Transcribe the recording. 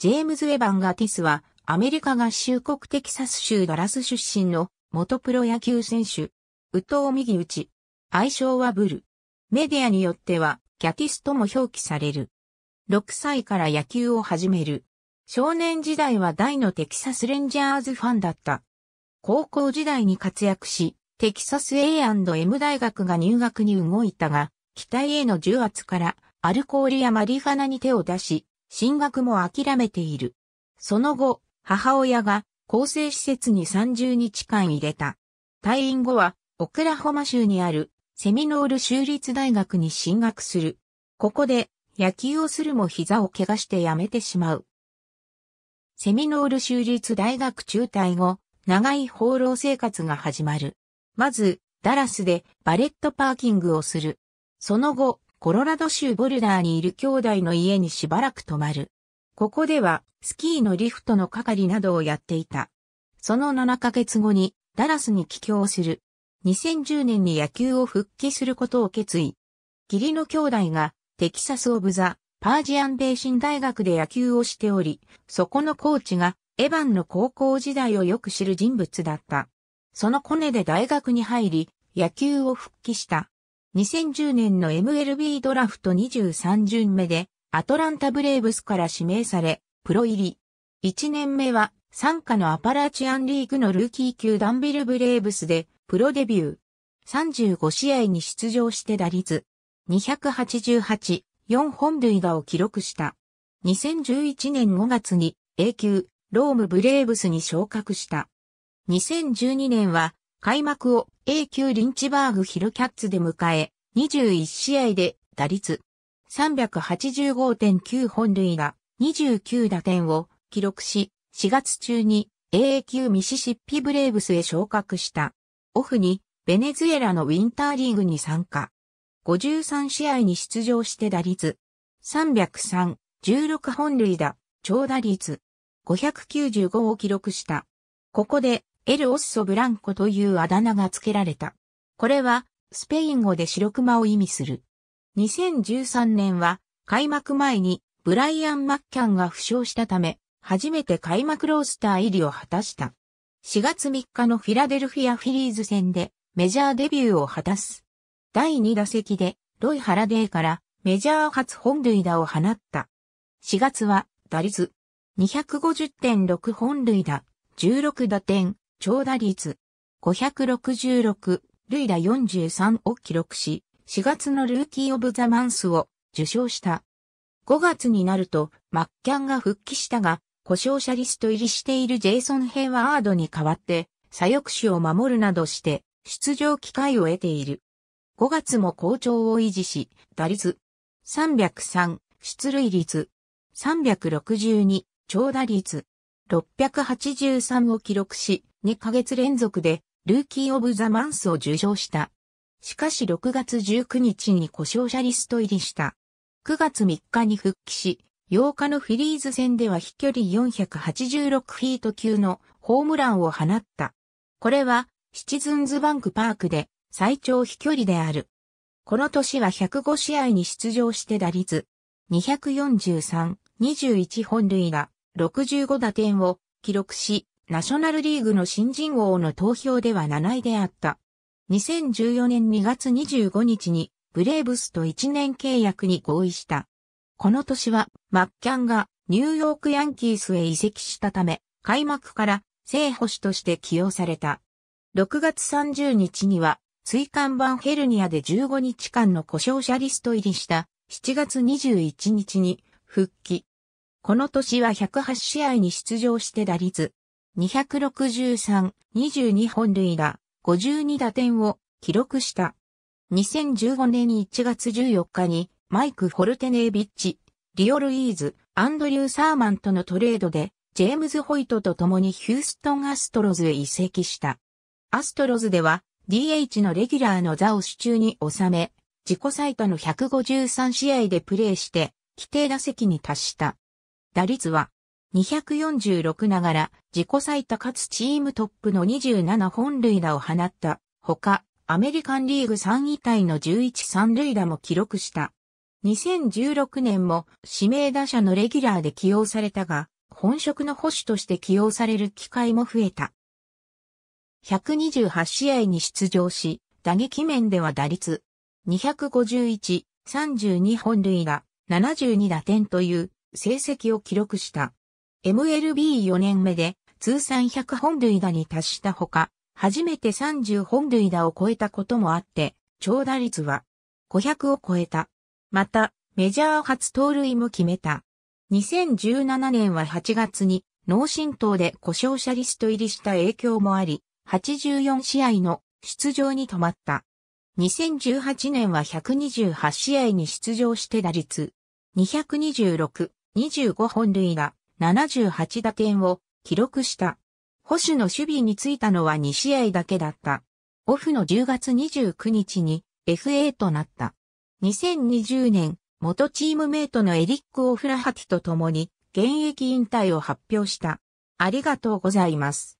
ジェームズ・エヴァン・ガティスは、アメリカ合衆国テキサス州ダラス出身の元プロ野球選手。右藤右打ち。愛称はブル。メディアによっては、ギャティスとも表記される。6歳から野球を始める。少年時代は大のテキサスレンジャーズファンだった。高校時代に活躍し、テキサス A&M 大学が入学に動いたが、期待への重圧からアルコールやマリファナに手を出し、進学も諦めている。その後、母親が厚生施設に30日間入れた。退院後は、オクラホマ州にあるセミノール州立大学に進学する。ここで野球をするも膝を怪我してやめてしまう。セミノール州立大学中退後、長い放浪生活が始まる。まず、ダラスでバレットパーキングをする。その後、コロラド州ボルダーにいる兄弟の家にしばらく泊まる。ここでは、スキーのリフトの係などをやっていた。その7ヶ月後に、ダラスに帰郷する。2010年に野球を復帰することを決意。義理の兄弟が、テキサス・オブ・ザ・パージアン・ベーシン大学で野球をしており、そこのコーチが、エヴァンの高校時代をよく知る人物だった。そのコネで大学に入り、野球を復帰した。2010年の MLB ドラフト23巡目で、アトランタブレーブスから指名され、プロ入り。1年目は、参加のアパラチアンリーグのルーキー級ダンビルブレーブスで、プロデビュー。35試合に出場して打率。288、4本塁打を記録した。2011年5月に A 級、ロームブレーブスに昇格した。2012年は開幕を A 級リンチバーグヒルキャッツで迎え、21試合で打率385.9本塁打、29打点を記録し、4月中に a 級ミシシッピブレーブスへ昇格した。オフにベネズエラのウィンターリーグに参加。53試合に出場して打率303、16本塁打、長打率595を記録した。ここでエル・オッソ・ブランコというあだ名が付けられた。これは、スペイン語で白熊を意味する。2013年は、開幕前に、ブライアン・マッキャンが負傷したため、初めて開幕ロースター入りを果たした。4月3日のフィラデルフィア・フィリーズ戦で、メジャーデビューを果たす。第2打席で、ロイ・ハラデーからメジャー初本塁打を放った。4月は打率250.6本塁打、16打点、長打率566、塁打43を記録し、4月のルーキー・オブ・ザ・マンスを受賞した。5月になると、マッキャンが復帰したが、故障者リスト入りしているジェイソン・ヘイワードに代わって、左翼手を守るなどして、出場機会を得ている。5月も好調を維持し、打率303、出塁率362、長打率683を記録し、2ヶ月連続でルーキー・オブ・ザ・マンスを受賞した。しかし6月19日に故障者リスト入りした。9月3日に復帰し、8日のフィリーズ戦では飛距離486フィート級のホームランを放った。これはシチズンズバンクパークで最長飛距離である。この年は105試合に出場して打率243、21本塁打、65打点を記録し、ナショナルリーグの新人王の投票では7位であった。2014年2月25日にブレーブスと1年契約に合意した。この年はマッキャンがニューヨークヤンキースへ移籍したため、開幕から正捕手として起用された。6月30日には椎間板ヘルニアで15日間の故障者リスト入りした7月21日に復帰。この年は108試合に出場して打率263、22本塁打、52打点を記録した。2015年1月14日にマイク・フォルテネービッチ、リオ・ルイーズ、アンドリュー・サーマンとのトレードで、ジェームズ・ホイトと共にヒューストン・アストロズへ移籍した。アストロズでは DH のレギュラーの座を手中に収め、自己最多の153試合でプレーして、規定打席に達した。打率は246ながら自己最多かつチームトップの27本塁打を放ったほか、アメリカンリーグ3位体の11三塁打も記録した。2016年も指名打者のレギュラーで起用されたが、本職の保守として起用される機会も増えた。128試合に出場し、打撃面では打率251、32本塁打、72打点という成績を記録した。MLB4 年目で通算100本塁打に達したほか、初めて30本塁打を超えたこともあって、長打率は500を超えた。また、メジャー初盗塁も決めた。2017年は8月に脳震盪で故障者リスト入りした影響もあり、84試合の出場に止まった。2018年は128試合に出場して打率226、25本塁打、78打点を記録した。保守の守備についたのは2試合だけだった。オフの10月29日に FA となった。2020年、元チームメイトのエリック・オフラハティと共に現役引退を発表した。ありがとうございます。